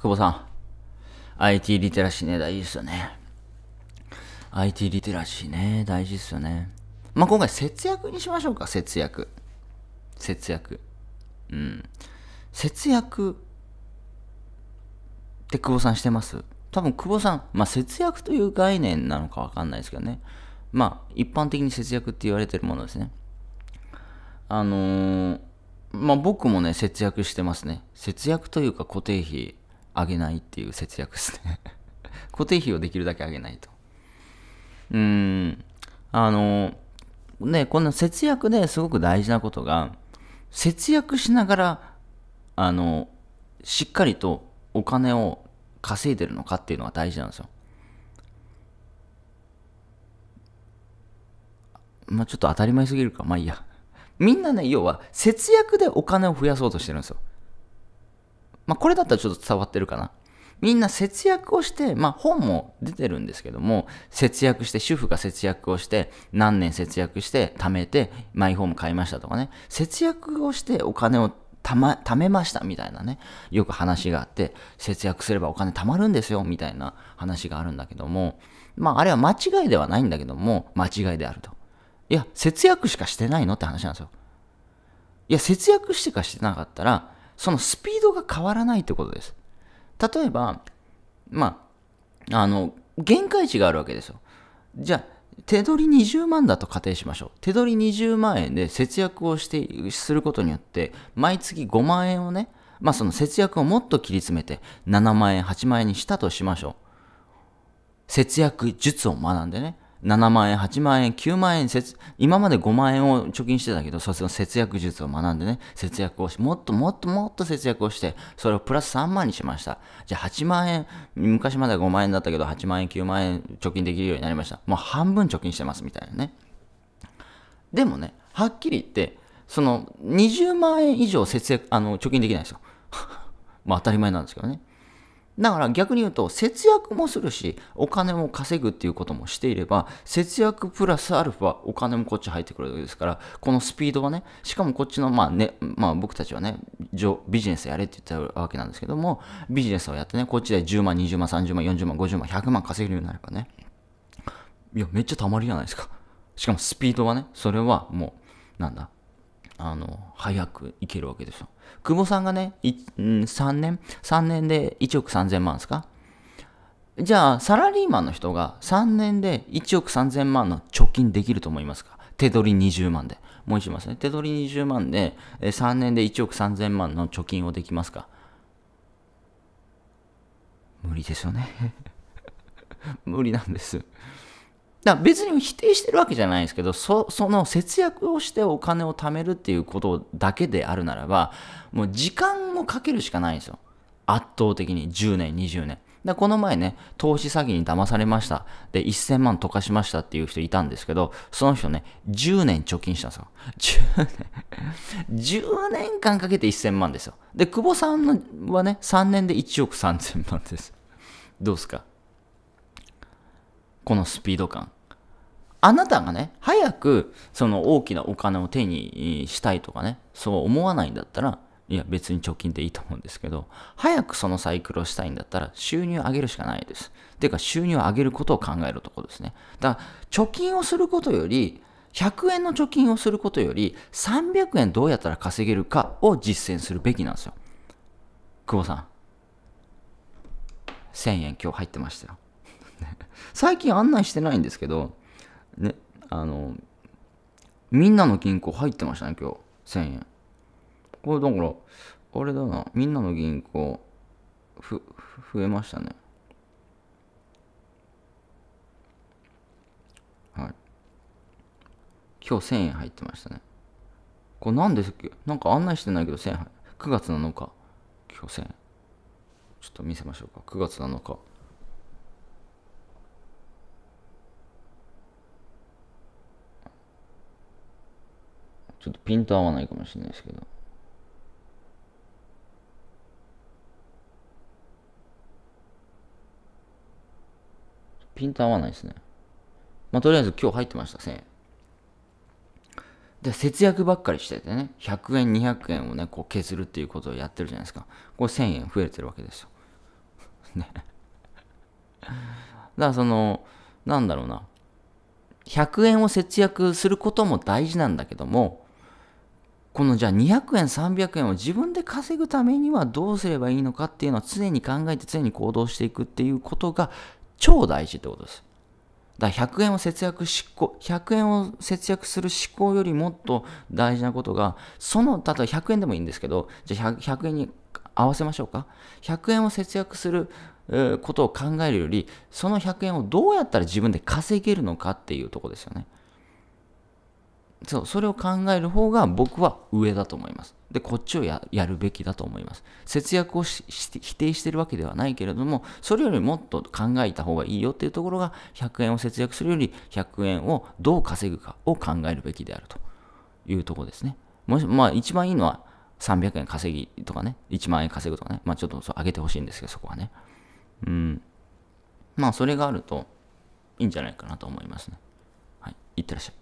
久保さん。IT リテラシーね、大事ですよね。IT リテラシーね、大事ですよね。まあ、今回節約にしましょうか、節約。節約。うん。節約って久保さんしてます多分久保さん、まあ、節約という概念なのかわかんないですけどね。まあ、一般的に節約って言われてるものですね。あのー、まあ、僕もね、節約してますね。節約というか固定費上げないっていう節約ですね固定費をできるだけ上げないと。うーん。あの、ね、この節約ですごく大事なことが、節約しながら、あの、しっかりとお金を稼いでるのかっていうのが大事なんですよ。まあ、ちょっと当たり前すぎるか。まあいいや。みんなね、要は節約でお金を増やそうとしてるんですよ。まあ、これだったらちょっと伝わってるかな。みんな節約をして、まあ本も出てるんですけども、節約して、主婦が節約をして、何年節約して、貯めて、マイホーム買いましたとかね、節約をしてお金をたま、貯めましたみたいなね、よく話があって、節約すればお金貯まるんですよみたいな話があるんだけども、まああれは間違いではないんだけども、間違いであると。いや、節約しかしてないのって話なんですよ。いや、節約してかしてなかったら、そのスピードが変わらないってことです。例えば、まあ、あの、限界値があるわけですよ。じゃあ、手取り20万だと仮定しましょう。手取り20万円で節約をして、することによって、毎月5万円をね、まあその節約をもっと切り詰めて、7万円、8万円にしたとしましょう。節約術を学んでね。7万円、8万円、9万円節、今まで5万円を貯金してたけど、その節約術を学んでね、節約をし、もっともっともっと節約をして、それをプラス3万にしました。じゃあ8万円、昔までは5万円だったけど、8万円、9万円貯金できるようになりました。もう半分貯金してますみたいなね。でもね、はっきり言って、その20万円以上節約、あの、貯金できないですよ。まあ当たり前なんですけどね。だから逆に言うと節約もするしお金も稼ぐっていうこともしていれば節約プラスアルファお金もこっち入ってくるわけですからこのスピードはねしかもこっちのまあねまあ僕たちはねビジネスやれって言ったわけなんですけどもビジネスをやってねこっちで10万20万30万40万50万100万稼げるようになればねいやめっちゃたまるじゃないですかしかもスピードはねそれはもうなんだあの、早く行けるわけですよ。久保さんがね、うん、3年 ?3 年で1億3000万ですかじゃあ、サラリーマンの人が3年で1億3000万の貯金できると思いますか手取り20万で。もう一度言いますね。手取り20万で3年で1億3000万の貯金をできますか無理ですよね 無理なんですだ別に否定してるわけじゃないんですけどその節約をしてお金を貯めるっていうことだけであるならばもう時間をかけるしかないんですよ圧倒的に10年20年この前ね、投資詐欺に騙されました。で、1000万溶かしましたっていう人いたんですけど、その人ね、10年貯金したんですよ。10年 ?10 年間かけて1000万ですよ。で、久保さんはね、3年で1億3000万です。どうですかこのスピード感。あなたがね、早くその大きなお金を手にしたいとかね、そう思わないんだったら、いや別に貯金でいいと思うんですけど、早くそのサイクルをしたいんだったら収入を上げるしかないです。ていうか収入を上げることを考えるところですね。だから貯金をすることより、100円の貯金をすることより300円どうやったら稼げるかを実践するべきなんですよ。久保さん、1000円今日入ってましたよ。最近案内してないんですけど、ね、あの、みんなの銀行入ってましたね、今日。1000円。これだから、あれだな、みんなの銀行、ふ、増えましたね。はい。今日1000円入ってましたね。これなんですっけなんか案内してないけど1000円入9月7日。今日1000円。ちょっと見せましょうか。9月7日。ちょっとピント合わないかもしれないですけど。ピント合わないですね。まあ、とりあえず今日入ってました、1000円。で、節約ばっかりしててね、100円、200円をね、こう削るっていうことをやってるじゃないですか。これ1000円増えてるわけですよ。ね。だからその、なんだろうな。100円を節約することも大事なんだけども、このじゃあ200円、300円を自分で稼ぐためにはどうすればいいのかっていうのを常に考えて常に行動していくっていうことが超大事ってことです。だから100円を節約行、100円を節約する思考よりもっと大事なことが、その、例えば100円でもいいんですけど、じゃあ 100, 100円に合わせましょうか。100円を節約することを考えるより、その100円をどうやったら自分で稼げるのかっていうとこですよね。そうそれを考える方が僕は上だと思います。で、こっちをやるべきだと思います。節約を否定してるわけではないけれども、それよりもっと考えた方がいいよっていうところが、100円を節約するより、100円をどう稼ぐかを考えるべきであるというところですね。もし、まあ一番いいのは300円稼ぎとかね、1万円稼ぐとかね、まあちょっとそう上げてほしいんですけど、そこはね。うん。まあそれがあるといいんじゃないかなと思いますね。はい。いってらっしゃい。